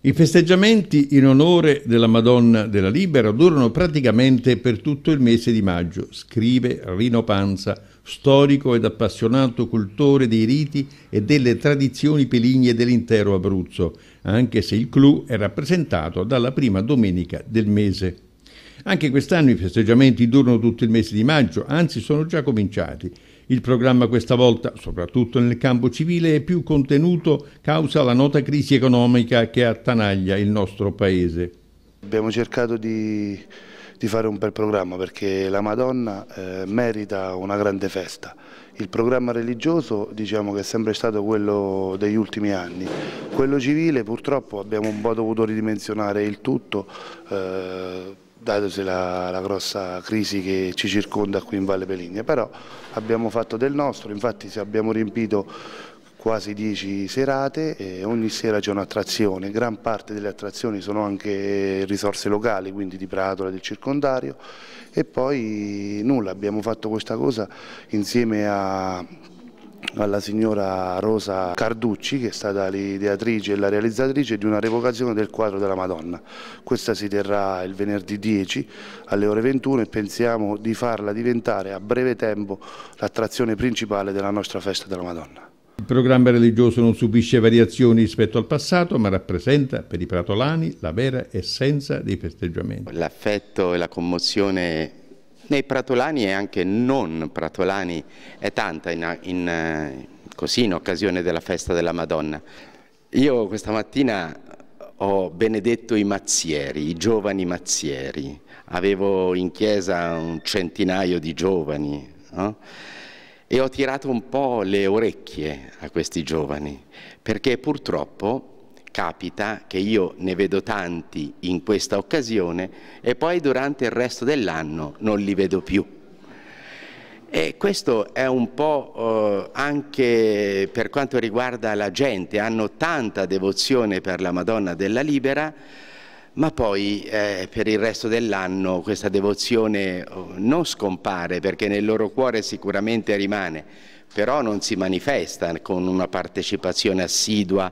I festeggiamenti in onore della Madonna della Libera durano praticamente per tutto il mese di maggio, scrive Rino Panza, storico ed appassionato cultore dei riti e delle tradizioni peligne dell'intero Abruzzo, anche se il clou è rappresentato dalla prima domenica del mese. Anche quest'anno i festeggiamenti durano tutto il mese di maggio, anzi sono già cominciati. Il programma questa volta, soprattutto nel campo civile, è più contenuto causa la nota crisi economica che attanaglia il nostro Paese. Abbiamo cercato di, di fare un bel programma perché la Madonna eh, merita una grande festa. Il programma religioso diciamo che è sempre stato quello degli ultimi anni, quello civile purtroppo abbiamo un po' dovuto ridimensionare il tutto eh, datosi la, la, grossa crisi che ci circonda qui in Valle Peligna, però abbiamo fatto del nostro, infatti abbiamo riempito quasi dieci serate e ogni sera c'è un'attrazione, gran parte delle attrazioni sono anche risorse locali, quindi di Pratola, del circondario e poi nulla, abbiamo fatto questa cosa insieme a alla signora Rosa Carducci che è stata l'ideatrice e la realizzatrice di una revocazione del quadro della Madonna. Questa si terrà il venerdì 10 alle ore 21 e pensiamo di farla diventare a breve tempo l'attrazione principale della nostra festa della Madonna. Il programma religioso non subisce variazioni rispetto al passato, ma rappresenta per i pratolani la vera essenza dei festeggiamenti. L'affetto e la commozione nei pratolani e anche non pratolani è tanta in, in, eh, così in occasione della festa della Madonna. Io questa mattina ho benedetto i mazzieri, i giovani mazzieri. Avevo in chiesa un centinaio di giovani no? e ho tirato un po' le orecchie a questi giovani perché purtroppo capita che io ne vedo tanti in questa occasione e poi durante il resto dell'anno non li vedo più. E questo è un po' eh, anche per quanto riguarda la gente, hanno tanta devozione per la Madonna della Libera, ma poi eh, per il resto dell'anno questa devozione oh, non scompare perché nel loro cuore sicuramente rimane, però non si manifesta con una partecipazione assidua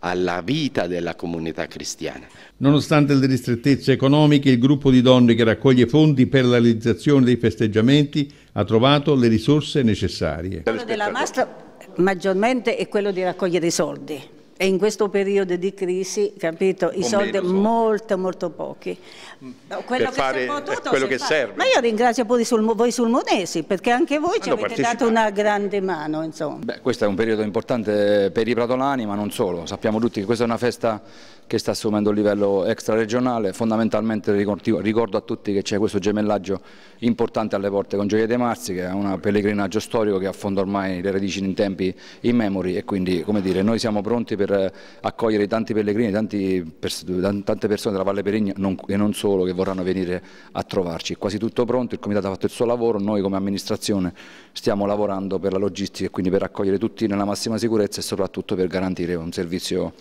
alla vita della comunità cristiana. Nonostante le ristrettezze economiche, il gruppo di donne che raccoglie fondi per la realizzazione dei festeggiamenti ha trovato le risorse necessarie. Quello della massa maggiormente è quello di raccogliere i soldi e in questo periodo di crisi, capito, i soldi meno, molto molto pochi. Mm. Quello che, fare, quello che serve. Ma io ringrazio poi sul, voi sulmonesi perché anche voi ci Hanno avete dato una grande mano. Beh, questo è un periodo importante per i pratolani ma non solo, sappiamo tutti che questa è una festa che sta assumendo un livello extraregionale, fondamentalmente ricordo a tutti che c'è questo gemellaggio importante alle porte con Gioia dei Marzi che è un pellegrinaggio storico che affonda ormai le radici in tempi immemori e quindi come dire, noi siamo pronti per per eh, accogliere tanti pellegrini, tanti, tante persone della Valle Perigna e non solo che vorranno venire a trovarci. È quasi tutto pronto, il Comitato ha fatto il suo lavoro, noi come amministrazione stiamo lavorando per la logistica e quindi per accogliere tutti nella massima sicurezza e soprattutto per garantire un servizio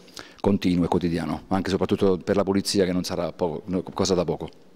continuo e quotidiano, anche e soprattutto per la polizia che non sarà poco, cosa da poco.